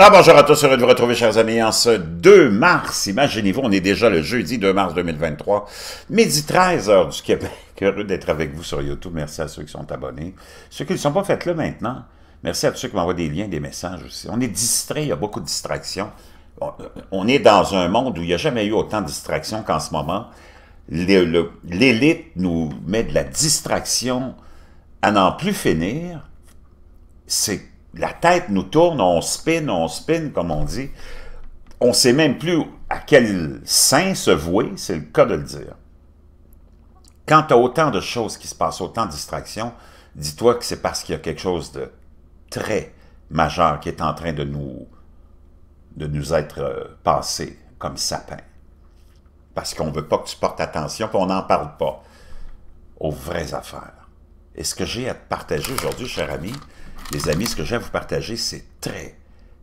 Alors bonjour à tous, heureux de vous retrouver chers amis en ce 2 mars, imaginez-vous, on est déjà le jeudi 2 mars 2023, midi 13 h du Québec, heureux d'être avec vous sur YouTube, merci à ceux qui sont abonnés, ceux qui ne sont pas faits là maintenant, merci à tous ceux qui m'envoient des liens, des messages aussi, on est distrait, il y a beaucoup de distractions, on est dans un monde où il n'y a jamais eu autant de distractions qu'en ce moment, l'élite nous met de la distraction à n'en plus finir, c'est la tête nous tourne, on spin, on spin, comme on dit. On ne sait même plus à quel sein se vouer, c'est le cas de le dire. Quand tu as autant de choses qui se passent, autant de distractions, dis-toi que c'est parce qu'il y a quelque chose de très majeur qui est en train de nous, de nous être euh, passé comme sapin. Parce qu'on ne veut pas que tu portes attention, qu'on on n'en parle pas aux vraies affaires. Et ce que j'ai à partager aujourd'hui, cher ami, les amis, ce que j'ai à vous partager, c'est très,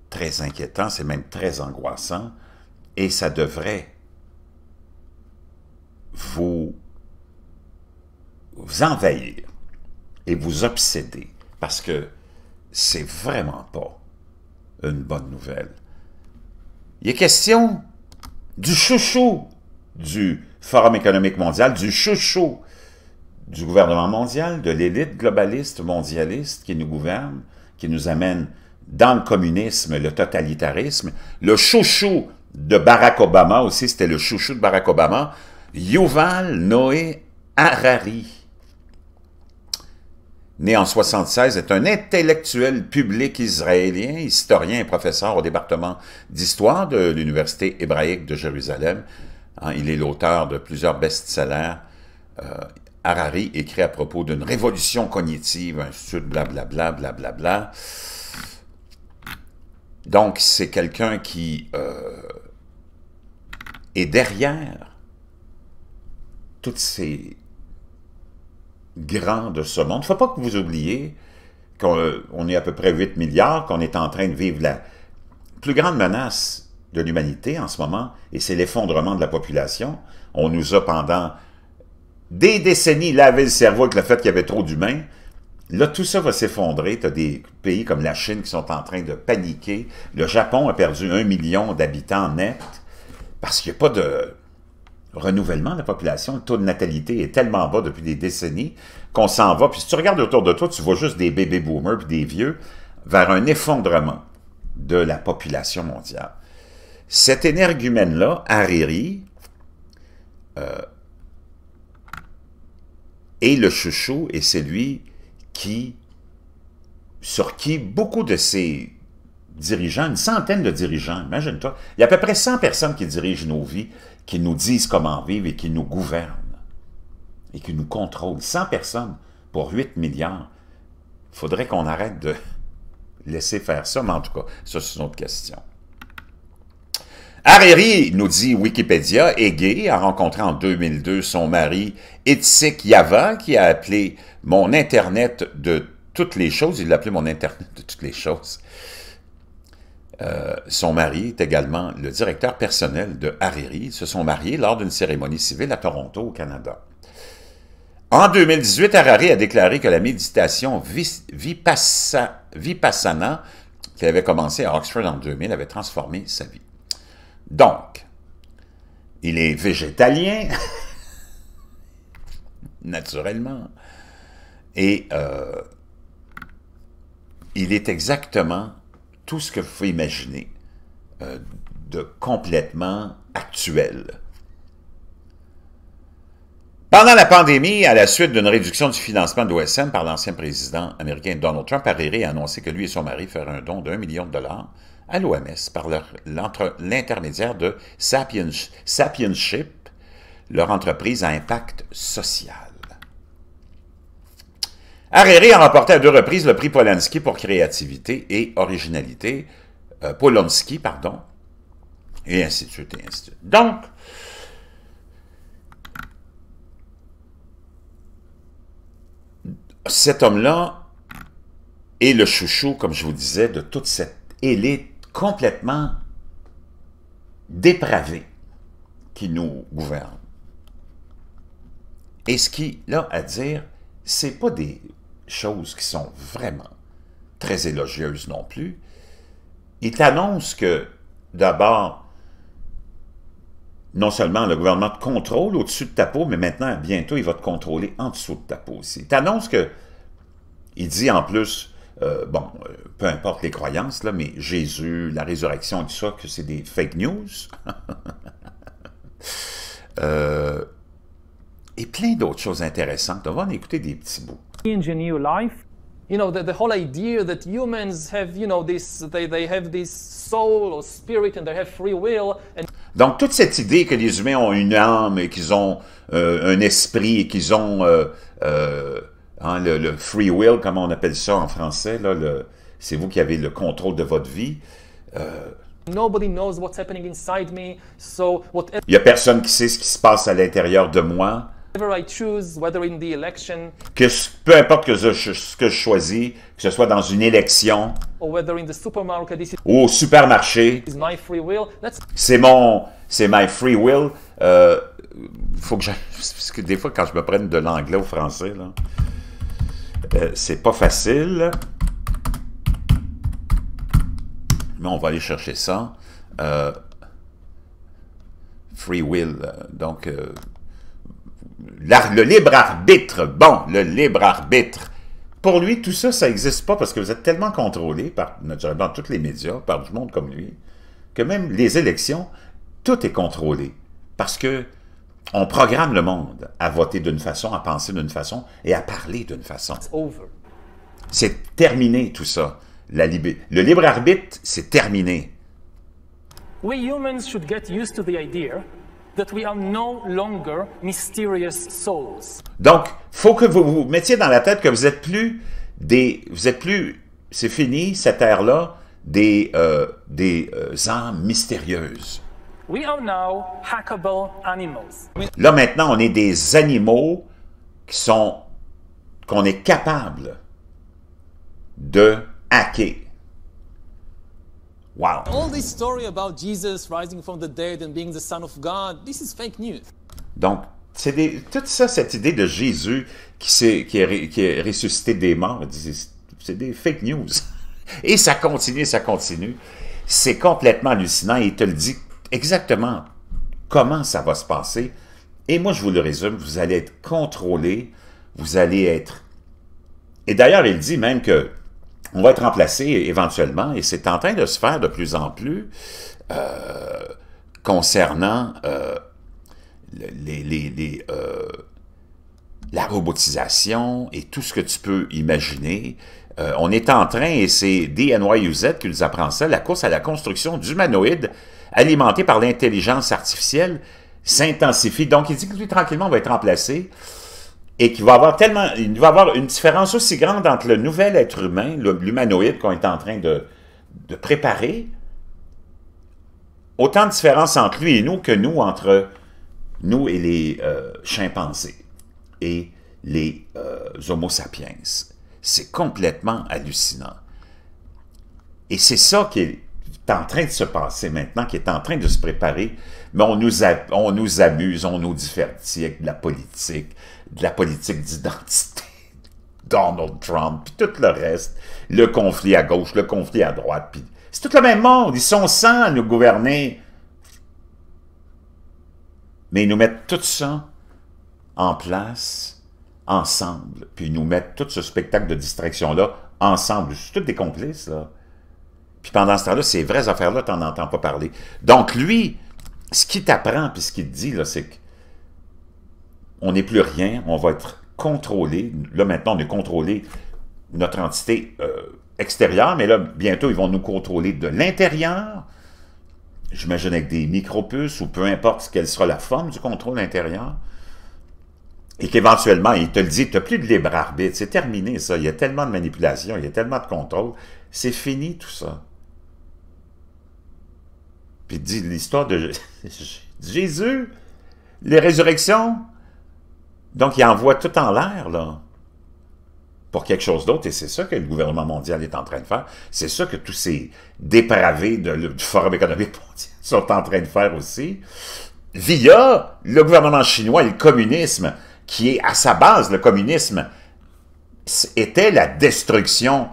très inquiétant, c'est même très angoissant, et ça devrait vous, vous envahir et vous obséder, parce que c'est vraiment pas une bonne nouvelle. Il est question du chouchou du Forum économique mondial, du chouchou du gouvernement mondial, de l'élite globaliste mondialiste qui nous gouverne, qui nous amène dans le communisme, le totalitarisme. Le chouchou de Barack Obama aussi, c'était le chouchou de Barack Obama, Yuval Noé Harari. Né en 76, est un intellectuel public israélien, historien et professeur au département d'histoire de l'Université hébraïque de Jérusalem. Hein, il est l'auteur de plusieurs best-sellers euh, Harari écrit à propos d'une révolution cognitive, un blablabla, blablabla. Donc, c'est quelqu'un qui euh, est derrière toutes ces grands de ce monde. Il ne faut pas que vous oubliez qu'on euh, est à peu près 8 milliards, qu'on est en train de vivre la plus grande menace de l'humanité en ce moment, et c'est l'effondrement de la population. On nous a pendant des décennies laver le cerveau avec le fait qu'il y avait trop d'humains. Là, tout ça va s'effondrer. Tu as des pays comme la Chine qui sont en train de paniquer. Le Japon a perdu un million d'habitants nets parce qu'il n'y a pas de renouvellement de la population. Le taux de natalité est tellement bas depuis des décennies qu'on s'en va. Puis si tu regardes autour de toi, tu vois juste des bébés boomers puis des vieux vers un effondrement de la population mondiale. Cet énergumène-là, Hariri, euh, et le chouchou est celui qui, sur qui beaucoup de ces dirigeants, une centaine de dirigeants, imagine-toi, il y a à peu près 100 personnes qui dirigent nos vies, qui nous disent comment vivre et qui nous gouvernent et qui nous contrôlent. 100 personnes pour 8 milliards. Il faudrait qu'on arrête de laisser faire ça, mais en tout cas, ça, c'est une autre question. Hariri, nous dit Wikipédia, est gay, a rencontré en 2002 son mari Itzik Yava, qui a appelé mon Internet de toutes les choses, il appelé « mon Internet de toutes les choses. Euh, son mari est également le directeur personnel de Hariri. Ils se sont mariés lors d'une cérémonie civile à Toronto, au Canada. En 2018, Hariri a déclaré que la méditation vipassana, qui avait commencé à Oxford en 2000, avait transformé sa vie. Donc, il est végétalien, naturellement, et euh, il est exactement tout ce que vous pouvez imaginer euh, de complètement actuel. Pendant la pandémie, à la suite d'une réduction du financement de l'OSM par l'ancien président américain Donald Trump, Hariri a annoncé que lui et son mari feraient un don d'un million de dollars à l'OMS par l'intermédiaire de Sapienship, leur entreprise à impact social. Hariri a remporté à deux reprises le prix Polanski pour créativité et originalité, euh, Polanski, pardon, et ainsi et ainsi de suite. Donc, cet homme-là est le chouchou, comme je vous disais, de toute cette élite complètement dépravé qui nous gouvernent. Et ce qui a à dire, c'est pas des choses qui sont vraiment très élogieuses non plus. Il t'annonce que, d'abord, non seulement le gouvernement te contrôle au-dessus de ta peau, mais maintenant, bientôt, il va te contrôler en dessous de ta peau aussi. Il t'annonce que, il dit en plus, euh, bon, euh, peu importe les croyances, là, mais Jésus, la résurrection tout ça, que c'est des fake news. Euh, et plein d'autres choses intéressantes. On va en écouter des petits bouts. Donc, toute cette idée que les humains ont une âme et qu'ils ont un esprit et qu'ils ont... Hein, le, free will, comme on appelle ça en français, là, le, c'est vous qui avez le contrôle de votre vie. Euh, Il n'y a personne qui sait ce qui se passe à l'intérieur de moi. peu importe ce que je choisis, que ce soit dans une élection ou au supermarché, c'est mon, c'est my free will. Euh, faut que parce que des fois quand je me prenne de l'anglais au français là. Euh, c'est pas facile. Mais on va aller chercher ça. Euh, free will. Euh, donc, le libre arbitre. Bon, le libre arbitre. Pour lui, tout ça, ça n'existe pas parce que vous êtes tellement contrôlé par, naturellement, tous les médias, par du monde comme lui, que même les élections, tout est contrôlé. Parce que on programme le monde à voter d'une façon, à penser d'une façon et à parler d'une façon. C'est terminé tout ça. La le libre arbitre, c'est terminé. We humans Donc, faut que vous vous mettiez dans la tête que vous êtes plus des, vous êtes plus, c'est fini cette ère-là des euh, euh, âmes mystérieuses. Là, maintenant, on est des animaux qui sont qu'on est capable de hacker. Wow. All about Jesus rising from the dead and being the son of God, this is fake news. Donc, c'est ça, cette idée de Jésus qui, est, qui, qui est ressuscité des morts, c'est des fake news. Et ça continue, ça continue. C'est complètement hallucinant. Il te le dit exactement comment ça va se passer. Et moi, je vous le résume, vous allez être contrôlé, vous allez être... Et d'ailleurs, il dit même que on va être remplacé éventuellement, et c'est en train de se faire de plus en plus euh, concernant euh, les, euh, la robotisation et tout ce que tu peux imaginer. on est en train, et c'est DNYUZ qui nous apprend ça, la course à la construction d'humanoïdes alimenté par l'intelligence artificielle, s'intensifie. Donc, il dit que lui, tranquillement, on va être remplacé et qu'il va avoir tellement, il va avoir une différence aussi grande entre le nouvel être humain, l'humanoïde qu'on est en train de, préparer, autant de différence entre lui et nous que nous entre nous et les euh, chimpanzés et les euh, homo sapiens. C'est complètement hallucinant. Et c'est ça qui est, est en train de se passer maintenant, qui est en train de se préparer, mais on nous, on nous amuse, on nous divertit avec de la politique, de la politique d'identité, Donald Trump, puis tout le reste, le conflit à gauche, le conflit à droite, puis c'est tout le même monde, ils sont sans nous gouverner. Mais ils nous mettent tout ça en place, ensemble, puis ils nous mettent tout ce spectacle de distraction-là ensemble. C'est tous des complices, là. Puis pendant ce temps-là, ces vraies affaires-là, tu n'en entends pas parler. Donc lui, ce qu'il t'apprend, puis ce qu'il te dit, c'est qu'on n'est plus rien, on va être contrôlé. Là, maintenant, on est contrôlé notre entité euh, extérieure, mais là, bientôt, ils vont nous contrôler de l'intérieur. J'imagine avec des micropuces ou peu importe quelle sera la forme du contrôle intérieur. Et qu'éventuellement, il te le dit, tu n'as plus de libre arbitre. C'est terminé, ça. Il y a tellement de manipulation, il y a tellement de contrôle. C'est fini, tout ça. Puis dit l'histoire de Jésus, les résurrections. Donc, il envoie tout en l'air, là, pour quelque chose d'autre. Et c'est ça que le gouvernement mondial est en train de faire. C'est ça que tous ces dépravés de, du Forum économique mondial sont en train de faire aussi, via le gouvernement chinois et le communisme, qui est à sa base, le communisme, était la destruction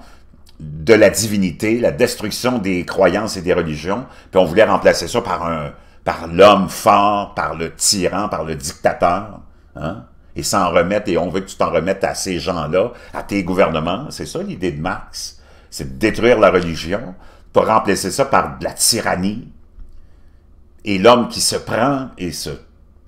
de la divinité, la destruction des croyances et des religions, puis on voulait remplacer ça par par l'homme fort, par le tyran, par le dictateur, hein? et s'en remettre, et on veut que tu t'en remettes à ces gens-là, à tes gouvernements. C'est ça l'idée de Marx, c'est de détruire la religion pour remplacer ça par de la tyrannie. Et l'homme qui se prend et se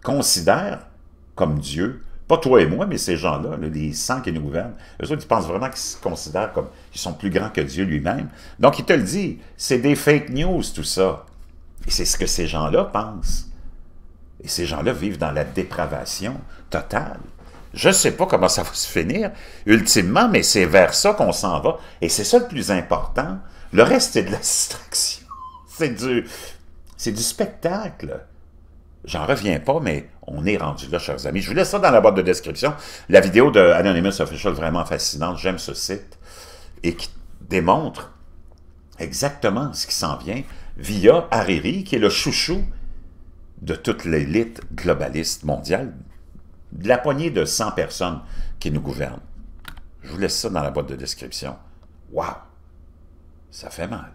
considère comme Dieu toi et moi, mais ces gens-là, les 100 qui nous gouvernent, eux autres, ils pensent vraiment qu'ils se considèrent comme, ils sont plus grands que Dieu lui-même. Donc, il te le dit, c'est des fake news, tout ça. Et c'est ce que ces gens-là pensent. Et ces gens-là vivent dans la dépravation totale. Je ne sais pas comment ça va se finir, ultimement, mais c'est vers ça qu'on s'en va. Et c'est ça le plus important. Le reste, c'est de la distraction. C'est du, du spectacle. J'en reviens pas, mais on est rendu là, chers amis. Je vous laisse ça dans la boîte de description. La vidéo de Anonymous Official, vraiment fascinante. J'aime ce site. Et qui démontre exactement ce qui s'en vient via Hariri, qui est le chouchou de toute l'élite globaliste mondiale, de la poignée de 100 personnes qui nous gouvernent. Je vous laisse ça dans la boîte de description. Waouh! Ça fait mal.